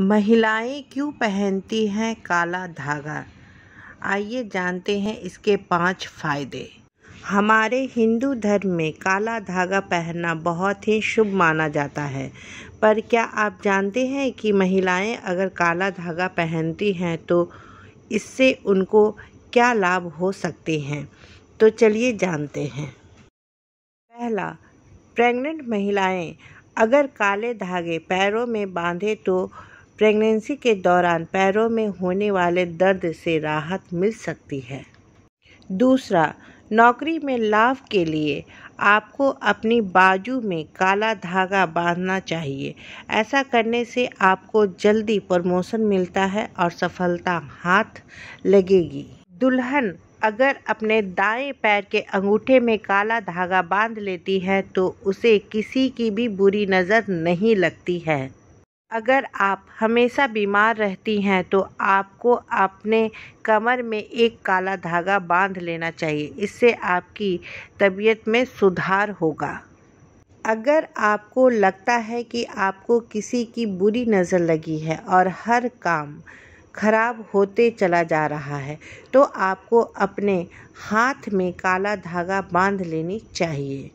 महिलाएं क्यों पहनती हैं काला धागा आइए जानते हैं इसके पांच फायदे हमारे हिंदू धर्म में काला धागा पहनना बहुत ही शुभ माना जाता है पर क्या आप जानते हैं कि महिलाएं अगर काला धागा पहनती हैं तो इससे उनको क्या लाभ हो सकते हैं तो चलिए जानते हैं पहला प्रेग्नेंट महिलाएं अगर काले धागे पैरों में बांधे तो प्रेगनेंसी के दौरान पैरों में होने वाले दर्द से राहत मिल सकती है दूसरा नौकरी में लाभ के लिए आपको अपनी बाजू में काला धागा बांधना चाहिए ऐसा करने से आपको जल्दी प्रमोशन मिलता है और सफलता हाथ लगेगी दुल्हन अगर अपने दाएं पैर के अंगूठे में काला धागा बांध लेती है तो उसे किसी की भी बुरी नज़र नहीं लगती है अगर आप हमेशा बीमार रहती हैं तो आपको अपने कमर में एक काला धागा बांध लेना चाहिए इससे आपकी तबीयत में सुधार होगा अगर आपको लगता है कि आपको किसी की बुरी नज़र लगी है और हर काम खराब होते चला जा रहा है तो आपको अपने हाथ में काला धागा बांध लेनी चाहिए